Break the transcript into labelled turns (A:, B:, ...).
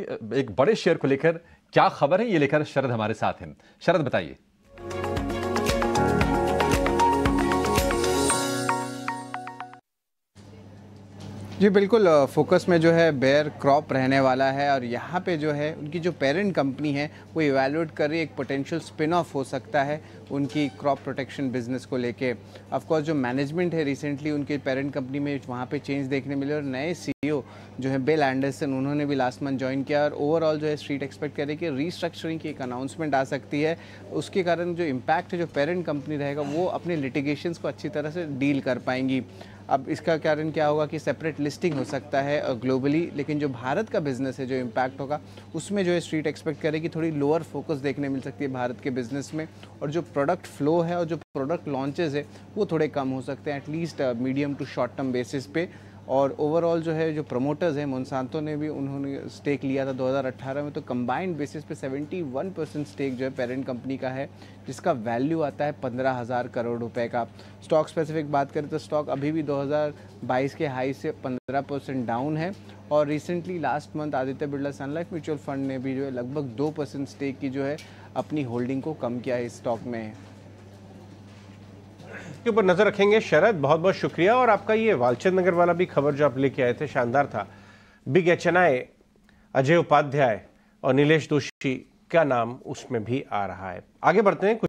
A: एक बड़े शेयर को लेकर क्या खबर है ये लेकर शरद हमारे साथ हैं शरद बताइए
B: जी बिल्कुल फोकस में जो है बेयर क्रॉप रहने वाला है और यहाँ पे जो है उनकी जो पेरेंट कंपनी है वो इवेलुएट कर रही है एक पोटेंशियल स्पिन ऑफ हो सकता है उनकी क्रॉप प्रोटेक्शन बिजनेस को लेके कोर्स जो मैनेजमेंट है रिसेंटली उनके पेरेंट कंपनी में वहाँ पे चेंज देखने मिले और नए सीईओ जो है बिल एंडरसन उन्होंने भी लास्ट मंथ ज्वाइन किया और ओवरऑल जो है स्ट्रीट एक्सपेक्ट करे कि रीस्ट्रक्चरिंग की एक अनाउंसमेंट आ सकती है उसके कारण जो इम्पैक्ट जो पेरेंट कंपनी रहेगा वो अपने लिटिगेशन को अच्छी तरह से डील कर पाएंगी अब इसका कारण क्या होगा कि सेपरेट लिस्टिंग हो सकता है ग्लोबली लेकिन जो भारत का बिजनेस है जो इम्पैक्ट होगा उसमें जो है स्ट्रीट एक्सपेक्ट करेगी थोड़ी लोअर फोकस देखने मिल सकती है भारत के बिजनेस में और जो प्रोडक्ट फ्लो है और जो प्रोडक्ट लॉन्चेज है वो थोड़े कम हो सकते हैं at least medium to short term basis पे और ओवरऑल जो है जो प्रमोटर्स हैं मोनसांतो ने भी उन्होंने स्टेक लिया था 2018 में तो कंबाइंड बेसिस पे 71 परसेंट स्टेक जो है पेरेंट कंपनी का है जिसका वैल्यू आता है पंद्रह हज़ार करोड़ रुपए का स्टॉक स्पेसिफिक बात करें तो स्टॉक अभी भी 2022 के हाई से 15 परसेंट डाउन है और recently last month Aditya Birla Sun Life mutual fund ने भी जो है लगभग दो परसेंट स्टेक की जो है अपनी होल्डिंग को कम किया है इस स्टॉक
A: में के ऊपर नजर रखेंगे शरद बहुत बहुत शुक्रिया और आपका ये वालचंद नगर वाला भी खबर जो आप लेके आए थे शानदार था बिग एच अजय उपाध्याय और नीलेष दोषी का नाम उसमें भी आ रहा है आगे बढ़ते हैं